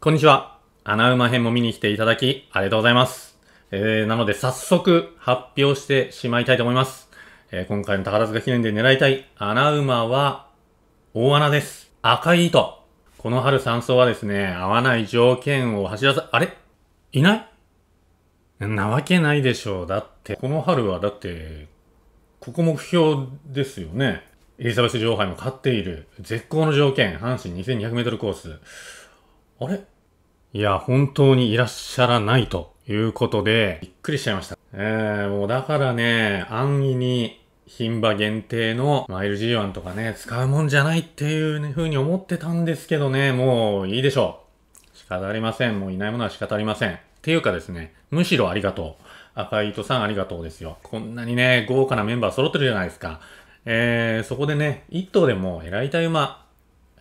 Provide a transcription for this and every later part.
こんにちは。穴馬編も見に来ていただき、ありがとうございます。えー、なので早速発表してしまいたいと思います。えー、今回の宝塚記念で狙いたい穴馬は、大穴です。赤い糸。この春3荘はですね、合わない条件を走らさ、あれいないなわけないでしょう。だって、この春はだって、ここ目標ですよね。エリザベス女王杯も勝っている。絶好の条件。阪神2200メートルコース。あれいや、本当にいらっしゃらないということで、びっくりしちゃいました。えー、もうだからね、安易に、品馬限定の、まあ、LG1 とかね、使うもんじゃないっていう風に思ってたんですけどね、もういいでしょう。仕方ありません。もういないものは仕方ありません。っていうかですね、むしろありがとう。赤い糸さんありがとうですよ。こんなにね、豪華なメンバー揃ってるじゃないですか。えー、そこでね、1頭でも偉いた馬、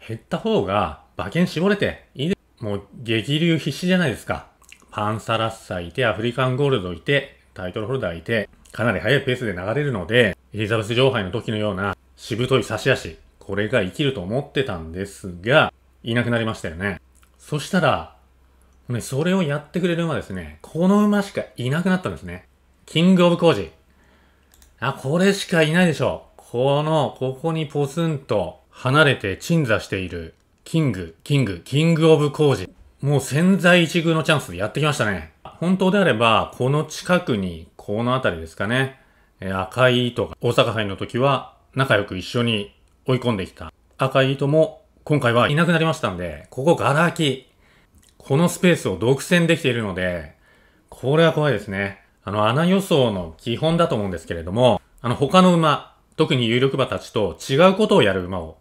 減った方が馬券絞れていいですもう激流必死じゃないですか。パンサラッサいて、アフリカンゴールドいて、タイトルホルダーいて、かなり速いペースで流れるので、エリザベス上杯の時のようなしぶとい差し足、これが生きると思ってたんですが、いなくなりましたよね。そしたら、ね、それをやってくれる馬ですね、この馬しかいなくなったんですね。キングオブコージ。あ、これしかいないでしょう。この、ここにポツンと離れて鎮座しているキング、キング、キングオブ工事。もう潜在一遇のチャンスでやってきましたね。本当であれば、この近くに、この辺りですかね。え赤い糸が、大阪杯の時は仲良く一緒に追い込んできた赤い糸も、今回はいなくなりましたんで、ここガラ空き。このスペースを独占できているので、これは怖いですね。あの、穴予想の基本だと思うんですけれども、あの、他の馬、特に有力馬たちと違うことをやる馬を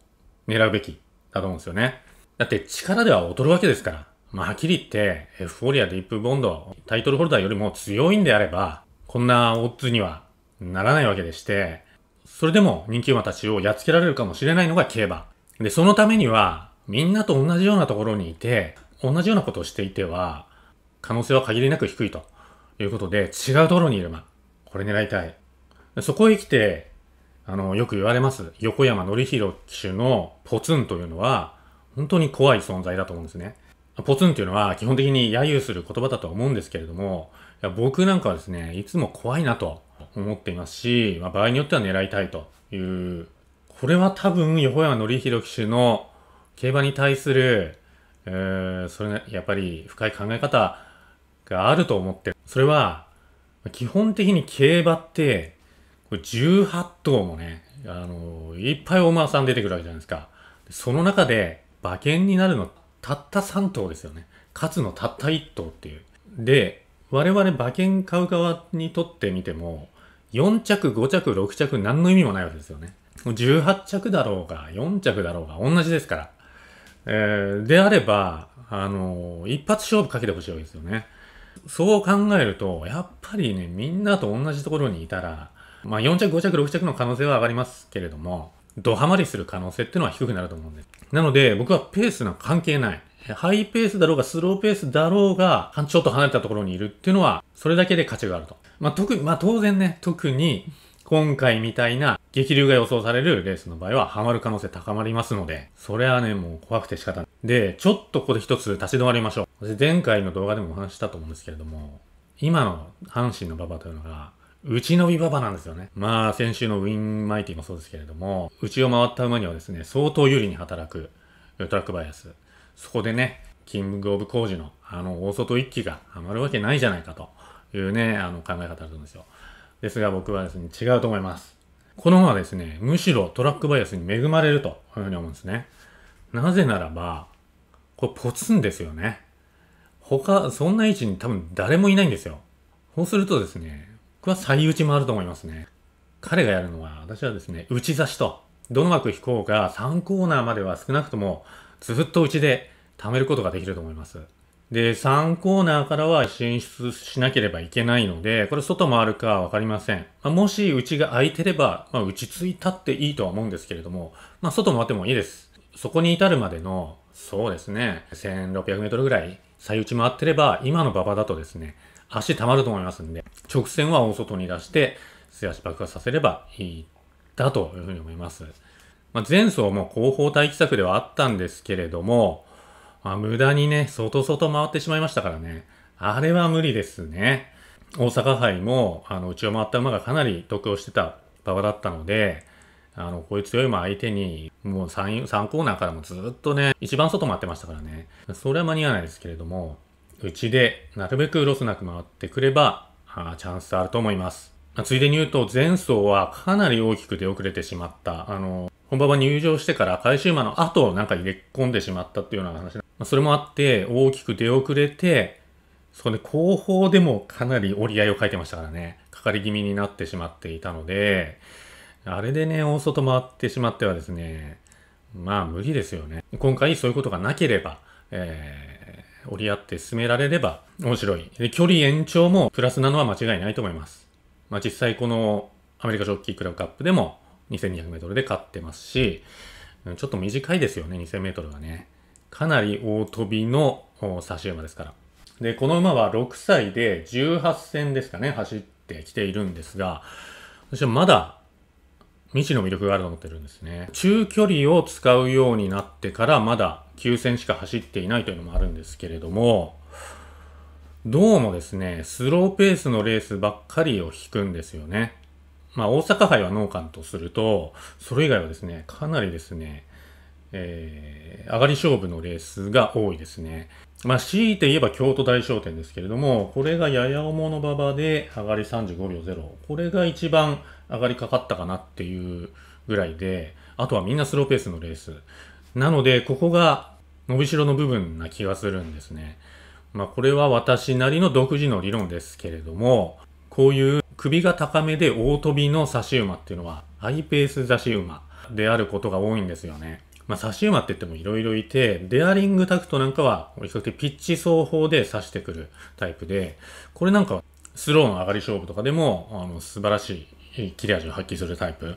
狙うべきだと思うんですよね。だって力では劣るわけですから。まあ、はっきり言って、エフフォリア、ディープボンド、タイトルホルダーよりも強いんであれば、こんなオッズにはならないわけでして、それでも人気馬たちをやっつけられるかもしれないのが競馬。で、そのためには、みんなと同じようなところにいて、同じようなことをしていては、可能性は限りなく低いということで、違うところにいる馬。これ狙いたい。そこへ来て、あの、よく言われます。横山典弘騎手のポツンというのは、本当に怖い存在だと思うんですね。ポツンというのは基本的に揶揄する言葉だとは思うんですけれども、いや僕なんかはですね、いつも怖いなと思っていますし、まあ、場合によっては狙いたいという、これは多分横山典弘騎手の競馬に対する、えー、それね、やっぱり深い考え方があると思って、それは、基本的に競馬ってこれ18頭もね、あの、いっぱいお馬さん出てくるわけじゃないですか。その中で馬券になるのたった3頭ですよね。勝つのたった1頭っていう。で、我々馬券買う側にとってみても、4着、5着、6着、何の意味もないわけですよね。18着だろうが、4着だろうが、同じですから。えー、であれば、あのー、一発勝負かけてほしいわけですよね。そう考えると、やっぱりね、みんなと同じところにいたら、まあ、4着、5着、6着の可能性は上がりますけれども、ドハマりする可能性っていうのは低くなると思うんで。なので、僕はペースなんか関係ない。ハイペースだろうが、スローペースだろうが、ちょっと離れたところにいるっていうのは、それだけで価値があると。まあ、特に、まあ、当然ね、特に、今回みたいな激流が予想されるレースの場合は、ハマる可能性高まりますので、それはね、もう怖くて仕方ない。で、ちょっとここで一つ立ち止まりましょう。前回の動画でもお話したと思うんですけれども、今の阪神の馬場というのが、ち伸び馬場なんですよね。まあ、先週のウィンマイティもそうですけれども、ちを回った馬にはですね、相当有利に働くトラックバイアス。そこでね、キングオブ工ジのあの大外一機がハマるわけないじゃないかというね、あの考え方だと思うんですよ。ですが僕はですね、違うと思います。この馬はですね、むしろトラックバイアスに恵まれるというふうに思うんですね。なぜならば、これポツンですよね。他、そんな位置に多分誰もいないんですよ。そうするとですね、僕は最打ちもあると思いますね。彼がやるのは、私はですね、打ち差しと、どの枠引こうが3コーナーまでは少なくとも、ずっと打ちで貯めることができると思います。で、3コーナーからは進出しなければいけないので、これ外もあるかわかりません。まあ、もしうちが空いてれば、まあ、打ち着いたっていいとは思うんですけれども、まあ、外もあってもいいです。そこに至るまでの、そうですね、1600メートルぐらい、最打ち回ってれば、今の馬場だとですね、足溜まると思いますんで、直線は大外に出して、素足爆発させればいいだというふうに思います。まあ、前走も後方待機策ではあったんですけれども、まあ、無駄にね、外外回ってしまいましたからね。あれは無理ですね。大阪杯も、あの、内を回った馬がかなり得をしてた馬場だったので、あの、こういう強い馬相手に、もう 3, 3コーナーからもずっとね、一番外回ってましたからね。それは間に合わないですけれども、うちでなるべくロスなく回ってくれば、あチャンスあると思います。ついでに言うと、前走はかなり大きく出遅れてしまった。あの、本場は入場してから回収馬の後なんか入れ込んでしまったっていうような話。まあ、それもあって、大きく出遅れて、そこで後方でもかなり折り合いを書いてましたからね。かかり気味になってしまっていたので、あれでね、大外回ってしまってはですね、まあ無理ですよね。今回そういうことがなければ、えー折り合って進められれば面白い。で、距離延長もプラスなのは間違いないと思います。まあ、実際このアメリカジョッキークラブカップでも 2200m で勝ってますし、ちょっと短いですよね、2 0 0 0メートルはね。かなり大飛びの差し馬ですから。で、この馬は6歳で18戦ですかね、走ってきているんですが、私はまだ未知の魅力があると思ってるんですね。中距離を使うようになってからまだ9戦しか走っていないというのもあるんですけれども、どうもですね、スローペースのレースばっかりを引くんですよね。まあ、大阪杯は農館とすると、それ以外はですね、かなりですね、えー、上がり勝負のレースが多いですね。まあ、強いて言えば京都大商店ですけれども、これがやや重の馬場で上がり35秒0。これが一番上がりかかったかなっていうぐらいで、あとはみんなスローペースのレース。なので、ここが伸びしろの部分な気がするんですね。まあ、これは私なりの独自の理論ですけれども、こういう首が高めで大飛びの差し馬っていうのは、ハイペース差し馬であることが多いんですよね。まあ、差し馬って言っても色々いて、デアリングタクトなんかは、比較的ピッチ走法で差してくるタイプで、これなんかはスローの上がり勝負とかでも、あの、素晴らしい切れ味を発揮するタイプ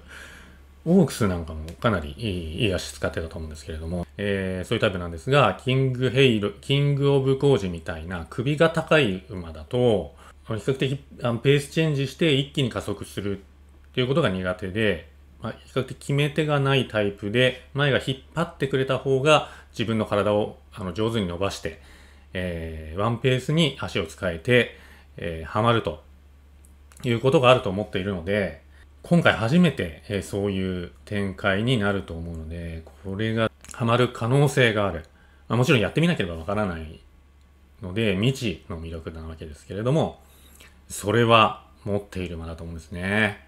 オークスなんかもかなりいいいい足使ってたと思うんですけれども、えー、そういうタイプなんですが、キングヘイル、キングオブコージみたいな首が高い馬だと、比較的あのペースチェンジして一気に加速するっていうことが苦手で、まあ、比較的決め手がないタイプで、前が引っ張ってくれた方が自分の体をあの上手に伸ばして、えー、ワンペースに足を使えて、えー、はまるということがあると思っているので、今回初めて、えそういう展開になると思うので、これがハマる可能性がある。まあ、もちろんやってみなければわからないので、未知の魅力なわけですけれども、それは持っている間だと思うんですね。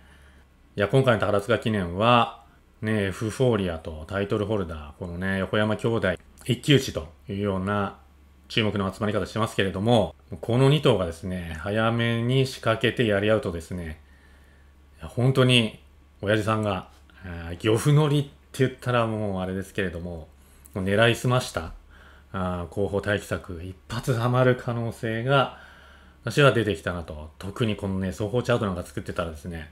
いや、今回の宝塚記念は、ね、エフフォーリアとタイトルホルダー、このね、横山兄弟一騎打ちというような注目の集まり方してますけれども、この2頭がですね、早めに仕掛けてやり合うとですね、本当に親父さんが、え漁夫乗りって言ったらもうあれですけれども、もう狙いすましたあ候補待機策一発ハマる可能性が私は出てきたなと。特にこのね、双方チャートなんか作ってたらですね、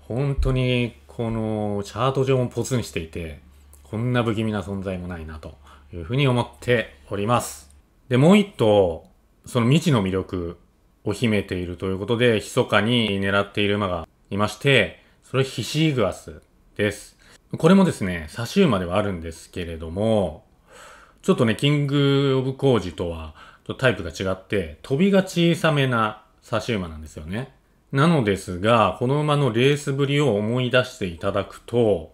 本当にこのチャート上もポツンしていて、こんな不気味な存在もないなというふうに思っております。で、もう一頭、その未知の魅力を秘めているということで、密かに狙っている馬がいまして、それヒシイグアスです。これもですね、サシウマではあるんですけれども、ちょっとね、キングオブコージとはとタイプが違って、飛びが小さめなサシウマなんですよね。なのですが、この馬のレースぶりを思い出していただくと、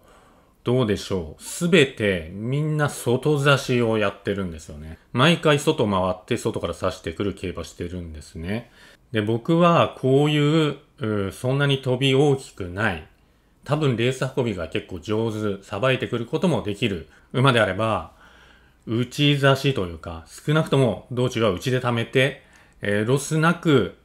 どうでしょう。すべてみんな外差しをやってるんですよね。毎回外回って外から差してくる競馬してるんですね。で、僕はこういう、そんなに飛び大きくない、多分レース運びが結構上手、さばいてくることもできる馬であれば、内差しというか、少なくとも道中は内で貯めて、えー、ロスなく、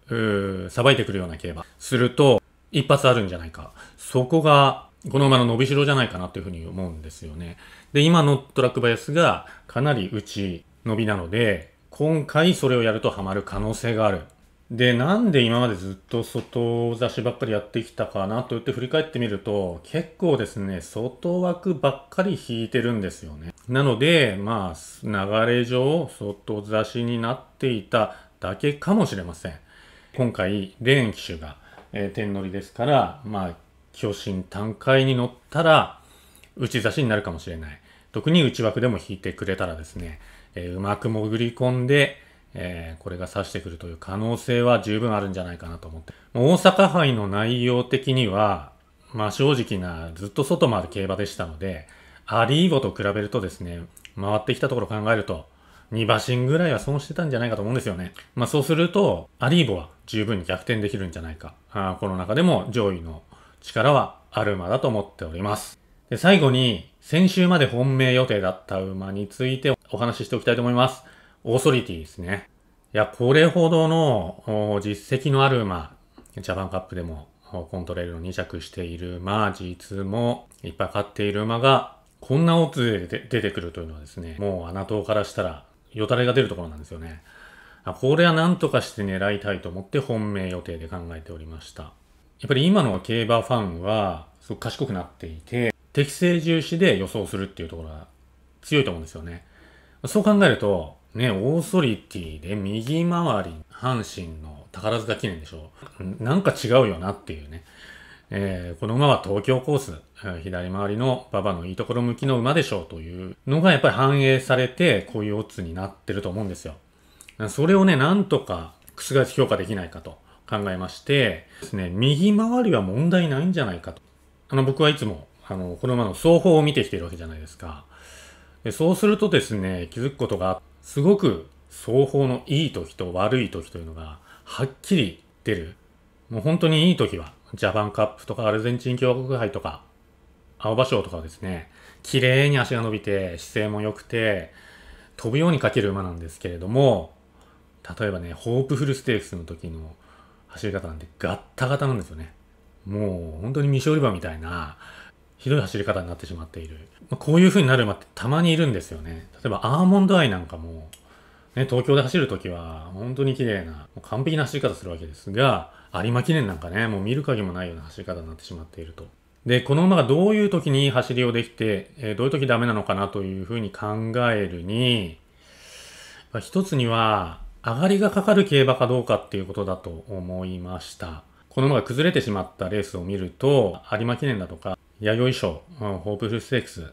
さばいてくるような競馬すると、一発あるんじゃないか。そこがこの馬の伸びしろじゃないかなというふうに思うんですよね。で、今のトラックバイアスがかなり内伸びなので、今回それをやるとハマる可能性がある。で、なんで今までずっと外差しばっかりやってきたかなと言って振り返ってみると、結構ですね、外枠ばっかり引いてるんですよね。なので、まあ、流れ上、外差しになっていただけかもしれません。今回、レーン機種が、えー、点乗りですから、まあ、巨神単快に乗ったら、打ち差しになるかもしれない。特に内枠でも引いてくれたらですね、えー、うまく潜り込んで、えー、これが指してくるという可能性は十分あるんじゃないかなと思って。大阪杯の内容的には、まあ正直な、ずっと外回る競馬でしたので、アリーゴと比べるとですね、回ってきたところ考えると、2馬身ぐらいは損してたんじゃないかと思うんですよね。まあそうすると、アリーボは十分に逆転できるんじゃないか。あこの中でも上位の力はある馬だと思っております。で最後に、先週まで本命予定だった馬についてお話ししておきたいと思います。オーソリティですね。いや、これほどの実績のある馬、ジャパンカップでもコントレールの2着している馬、実もいっぱい勝っている馬が、こんなオッで出てくるというのはですね、もう穴党からしたら、よたれが出るところなんですよね。これは何とかして狙いたいと思って本命予定で考えておりました。やっぱり今の競馬ファンは、すごく賢くなっていて、適正重視で予想するっていうところが強いと思うんですよね。そう考えると、ね、オーソリティで右回り、阪神の宝塚記念でしょう。なんか違うよなっていうね。えー、この馬は東京コース、左回りの馬場のいいところ向きの馬でしょうというのがやっぱり反映されて、こういうオッズになってると思うんですよ。それをね、なんとか覆す評価できないかと。考えまして、ですね、右回りは問題ないんじゃないかと。あの、僕はいつも、あの、この馬の双方を見てきているわけじゃないですか。でそうするとですね、気づくことが、すごく双方のいい時と悪い時というのが、はっきり出る。もう本当にいい時は、ジャパンカップとかアルゼンチン共和国杯とか、青葉賞とかはですね、綺麗に足が伸びて、姿勢も良くて、飛ぶようにかける馬なんですけれども、例えばね、ホープフルステークスの時の走り方なんでガッタガタなんですよね。もう本当に未勝利馬みたいなひどい走り方になってしまっている。まあ、こういう風になる馬ってたまにいるんですよね。例えばアーモンドアイなんかも、ね、東京で走るときは本当に綺麗な、完璧な走り方するわけですが、有馬記念なんかね、もう見る影もないような走り方になってしまっていると。で、この馬がどういう時に走りをできて、えー、どういう時ダメなのかなというふうに考えるに、一つには、上がりがかかる競馬かどうかっていうことだと思いました。この馬が崩れてしまったレースを見ると、有馬記念だとか、弥生賞、うん、ホープフルステークス、やっ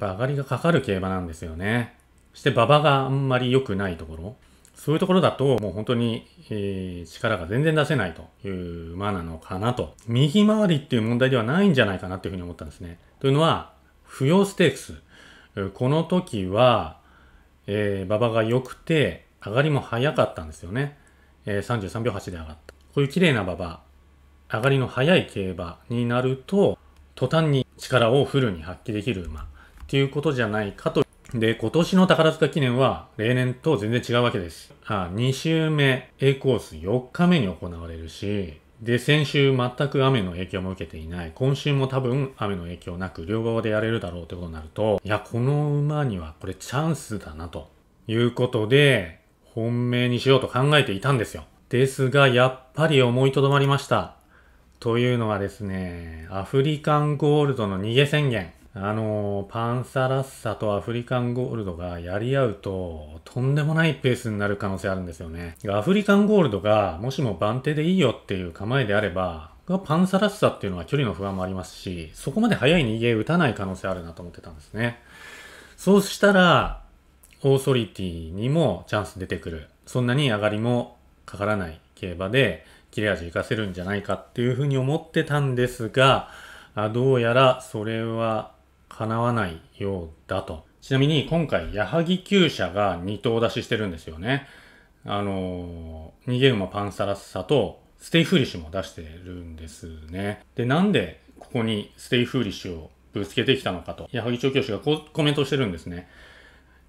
ぱ上がりがかかる競馬なんですよね。そして馬場があんまり良くないところ。そういうところだと、もう本当に、えー、力が全然出せないという馬なのかなと。右回りっていう問題ではないんじゃないかなっていうふうに思ったんですね。というのは、不要ステークス。この時は、えー、馬場が良くて、上がりも早かったんですよね。えー、33秒8で上がった。こういう綺麗な馬場、上がりの早い競馬になると、途端に力をフルに発揮できる馬っていうことじゃないかと。で、今年の宝塚記念は例年と全然違うわけです。あ2週目、A コース4日目に行われるし、で、先週全く雨の影響も受けていない。今週も多分雨の影響なく両側でやれるだろうってことになると、いや、この馬にはこれチャンスだなということで、本命にしようと考えていたんですよ。ですが、やっぱり思いとどまりました。というのはですね、アフリカンゴールドの逃げ宣言。あの、パンサラッサとアフリカンゴールドがやり合うと、とんでもないペースになる可能性あるんですよね。アフリカンゴールドが、もしも番手でいいよっていう構えであれば、パンサラッサっていうのは距離の不安もありますし、そこまで早い逃げ打たない可能性あるなと思ってたんですね。そうしたら、オーソリティにもチャンス出てくる。そんなに上がりもかからない競馬で、切れ味活かせるんじゃないかっていうふうに思ってたんですが、どうやらそれは叶わないようだと。ちなみに今回、矢作厩舎が2頭出ししてるんですよね。あのー、逃げ馬パンサラッサとステイフーリッシュも出してるんですね。で、なんでここにステイフーリッシュをぶつけてきたのかと、矢作調教師がコメントしてるんですね。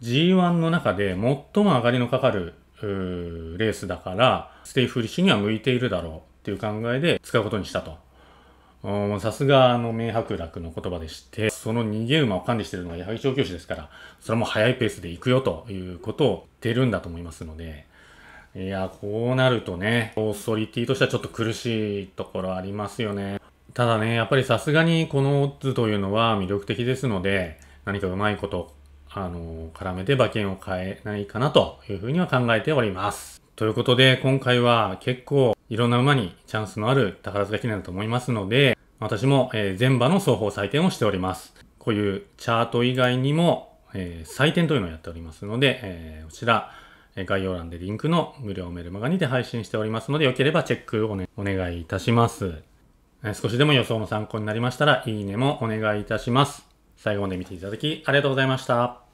G1 の中で最も上がりのかかるーレースだから、ステイフリッシュには向いているだろうっていう考えで使うことにしたと。さすが、あの、明白楽の言葉でして、その逃げ馬を管理しているのや矢作調教師ですから、それも速いペースで行くよということを言ってるんだと思いますので、いや、こうなるとね、オーソリティとしてはちょっと苦しいところありますよね。ただね、やっぱりさすがにこのオッズというのは魅力的ですので、何かうまいことあの、絡めて馬券を買えないかなというふうには考えております。ということで、今回は結構いろんな馬にチャンスのある宝塚記念だと思いますので、私も、え全馬の双方採点をしております。こういうチャート以外にも、え採点というのをやっておりますので、えこちら、概要欄でリンクの無料メルマガにて配信しておりますので、よければチェックを、ね、お願いいたします。少しでも予想の参考になりましたら、いいねもお願いいたします。最後まで見ていただきありがとうございました。